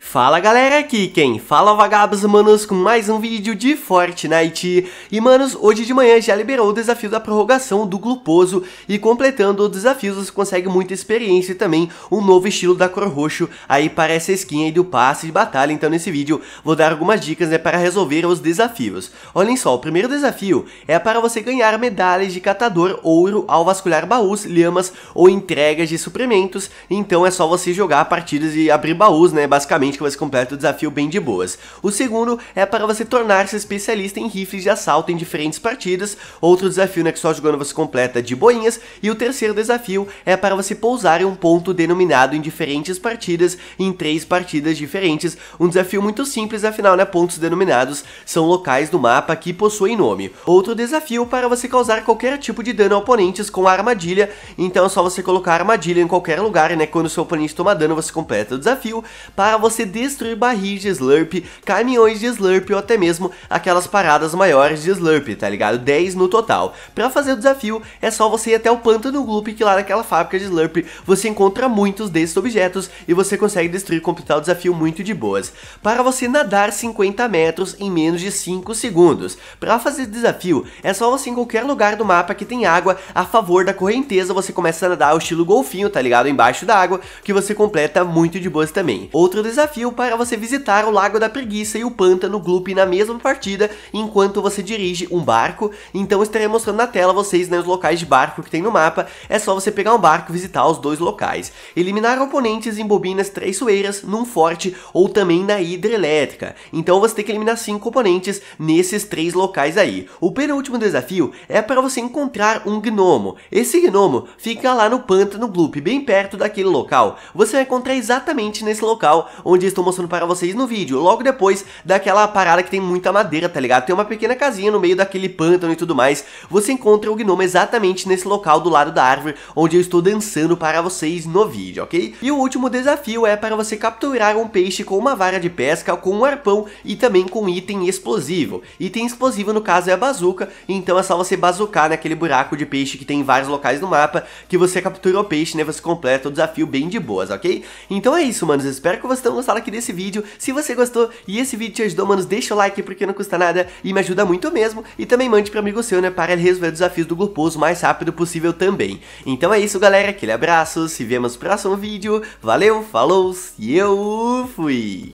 Fala galera, aqui quem fala é vagabos, manos, com mais um vídeo de Fortnite. E manos, hoje de manhã já liberou o desafio da prorrogação do Gluposo e completando o desafio você consegue muita experiência e também um novo estilo da cor roxo aí para essa skin aí do passe de batalha. Então nesse vídeo vou dar algumas dicas né, para resolver os desafios. Olhem só, o primeiro desafio é para você ganhar medalhas de catador ouro ao vasculhar baús, lhamas ou entregas de suprimentos. Então é só você jogar partidas e abrir baús, né, basicamente obviamente que você completa o desafio bem de boas. O segundo é para você tornar-se especialista em rifles de assalto em diferentes partidas, outro desafio né, que só jogando você completa de boinhas, e o terceiro desafio é para você pousar em um ponto denominado em diferentes partidas, em três partidas diferentes, um desafio muito simples, afinal, né, pontos denominados são locais do mapa que possuem nome. Outro desafio para você causar qualquer tipo de dano a oponentes com armadilha, então é só você colocar armadilha em qualquer lugar, né, quando seu oponente toma dano você completa o desafio, para você você destruir barris de Slurp, caminhões de Slurp ou até mesmo aquelas paradas maiores de Slurp, tá ligado? 10 no total. Pra fazer o desafio, é só você ir até o Pântano Gloop, que lá naquela fábrica de Slurp você encontra muitos desses objetos e você consegue destruir e completar o desafio muito de boas. Para você nadar 50 metros em menos de 5 segundos. Pra fazer o desafio, é só você em qualquer lugar do mapa que tem água a favor da correnteza, você começa a nadar o estilo golfinho, tá ligado? Embaixo da água, que você completa muito de boas também. Outro desafio desafio para você visitar o Lago da Preguiça e o Pântano Gloop na mesma partida, enquanto você dirige um barco, então estarei mostrando na tela vocês né, os locais de barco que tem no mapa, é só você pegar um barco e visitar os dois locais. Eliminar oponentes em bobinas traiçoeiras, num forte ou também na hidrelétrica, então você tem que eliminar 5 oponentes nesses três locais aí. O penúltimo desafio é para você encontrar um gnomo, esse gnomo fica lá no Pântano Gloop, bem perto daquele local, você vai encontrar exatamente nesse local onde onde estou mostrando para vocês no vídeo, logo depois daquela parada que tem muita madeira, tá ligado? Tem uma pequena casinha no meio daquele pântano e tudo mais, você encontra o gnomo exatamente nesse local do lado da árvore, onde eu estou dançando para vocês no vídeo, ok? E o último desafio é para você capturar um peixe com uma vara de pesca, com um arpão e também com item explosivo. Item explosivo no caso é a bazuca, então é só você bazucar naquele buraco de peixe que tem em vários locais no mapa, que você captura o peixe, né, você completa o desafio bem de boas, ok? Então é isso, manos, espero que vocês tenham gostado fala aqui desse vídeo. Se você gostou e esse vídeo te ajudou, manos, deixa o like porque não custa nada e me ajuda muito mesmo. E também mande para amigo seu, né, para ele resolver desafios do Gloposo o mais rápido possível também. Então é isso, galera. Aquele abraço, se vemos no próximo vídeo. Valeu, falou e eu fui!